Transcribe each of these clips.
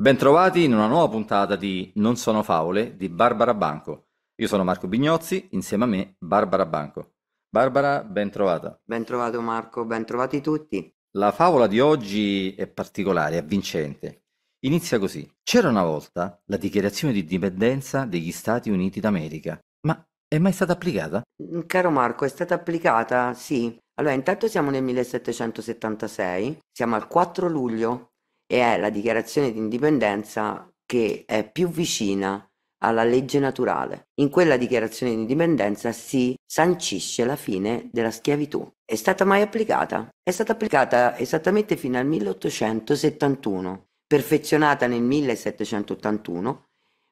Bentrovati in una nuova puntata di Non sono favole di Barbara Banco. Io sono Marco Bignozzi, insieme a me Barbara Banco. Barbara, bentrovata. Bentrovato Marco, bentrovati tutti. La favola di oggi è particolare, avvincente. Inizia così. C'era una volta la dichiarazione di indipendenza degli Stati Uniti d'America, ma è mai stata applicata? Mm, caro Marco, è stata applicata, sì. Allora, intanto siamo nel 1776, siamo al 4 luglio e è la dichiarazione di indipendenza che è più vicina alla legge naturale. In quella dichiarazione di indipendenza si sancisce la fine della schiavitù. È stata mai applicata? È stata applicata esattamente fino al 1871, perfezionata nel 1781,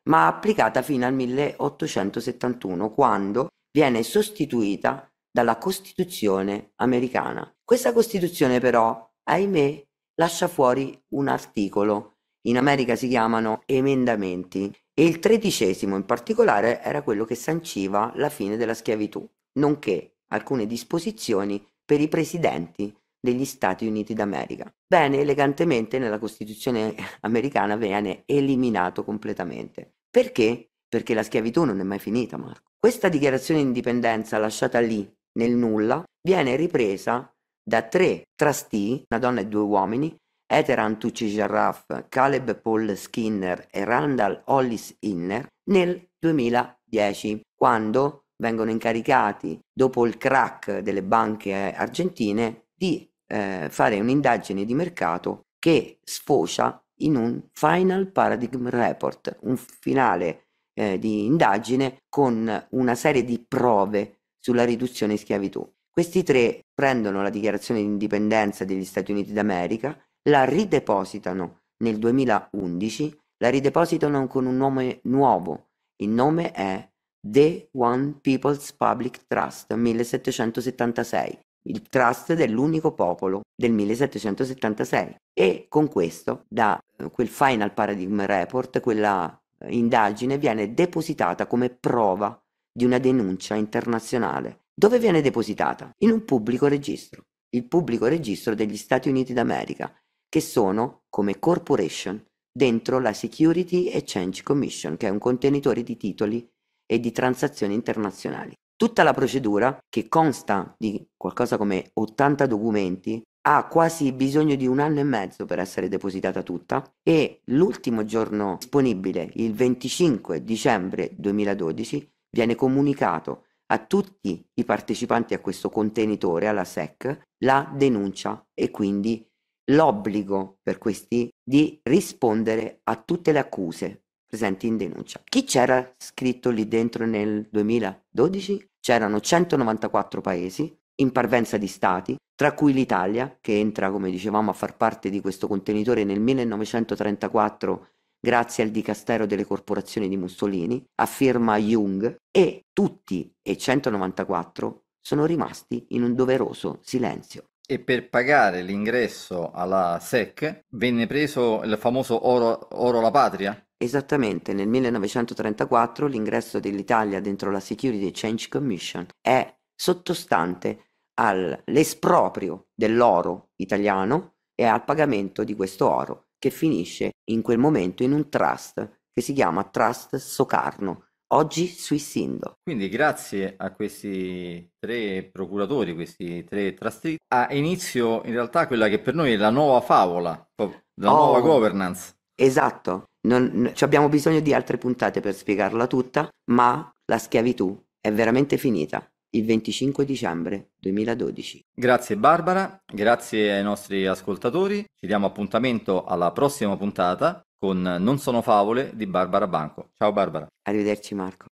ma applicata fino al 1871, quando viene sostituita dalla Costituzione americana. Questa Costituzione però, ahimè, lascia fuori un articolo. In America si chiamano emendamenti e il tredicesimo in particolare era quello che sanciva la fine della schiavitù, nonché alcune disposizioni per i presidenti degli Stati Uniti d'America. Bene, elegantemente nella Costituzione americana viene eliminato completamente. Perché? Perché la schiavitù non è mai finita, Marco. Questa dichiarazione di indipendenza lasciata lì nel nulla viene ripresa da tre trustee, una donna e due uomini, Eteran Tucci Jarraf, Caleb Paul Skinner e Randall Hollis Inner, nel 2010, quando vengono incaricati, dopo il crack delle banche argentine, di eh, fare un'indagine di mercato che sfocia in un Final Paradigm Report, un finale eh, di indagine con una serie di prove sulla riduzione in schiavitù. Questi tre prendono la dichiarazione di indipendenza degli Stati Uniti d'America, la ridepositano nel 2011, la ridepositano con un nome nuovo. Il nome è The One People's Public Trust 1776, il trust dell'unico popolo del 1776. E con questo, da eh, quel Final Paradigm Report, quella eh, indagine viene depositata come prova di una denuncia internazionale dove viene depositata? In un pubblico registro, il pubblico registro degli Stati Uniti d'America, che sono come corporation dentro la Security Exchange Commission, che è un contenitore di titoli e di transazioni internazionali. Tutta la procedura, che consta di qualcosa come 80 documenti, ha quasi bisogno di un anno e mezzo per essere depositata tutta e l'ultimo giorno disponibile, il 25 dicembre 2012, viene comunicato a tutti i partecipanti a questo contenitore, alla SEC, la denuncia e quindi l'obbligo per questi di rispondere a tutte le accuse presenti in denuncia. Chi c'era scritto lì dentro nel 2012? C'erano 194 paesi in parvenza di stati, tra cui l'Italia, che entra, come dicevamo, a far parte di questo contenitore nel 1934 grazie al dicastero delle corporazioni di Mussolini, a firma Jung, e tutti e 194 sono rimasti in un doveroso silenzio. E per pagare l'ingresso alla SEC venne preso il famoso oro, oro alla patria? Esattamente, nel 1934 l'ingresso dell'Italia dentro la Security Exchange Commission è sottostante all'esproprio dell'oro italiano e al pagamento di questo oro che finisce in quel momento in un trust che si chiama Trust Socarno, oggi sui Sindo. Quindi grazie a questi tre procuratori, questi tre trustee, ha inizio in realtà quella che per noi è la nuova favola, la oh, nuova governance. Esatto, non, cioè abbiamo bisogno di altre puntate per spiegarla tutta, ma la schiavitù è veramente finita il 25 dicembre 2012. Grazie Barbara, grazie ai nostri ascoltatori, ci diamo appuntamento alla prossima puntata con Non sono favole di Barbara Banco. Ciao Barbara. Arrivederci Marco.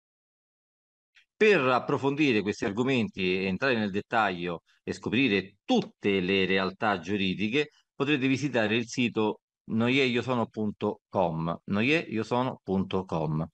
Per approfondire questi argomenti, entrare nel dettaglio e scoprire tutte le realtà giuridiche, potrete visitare il sito noieiosono.com. noieiosono.com.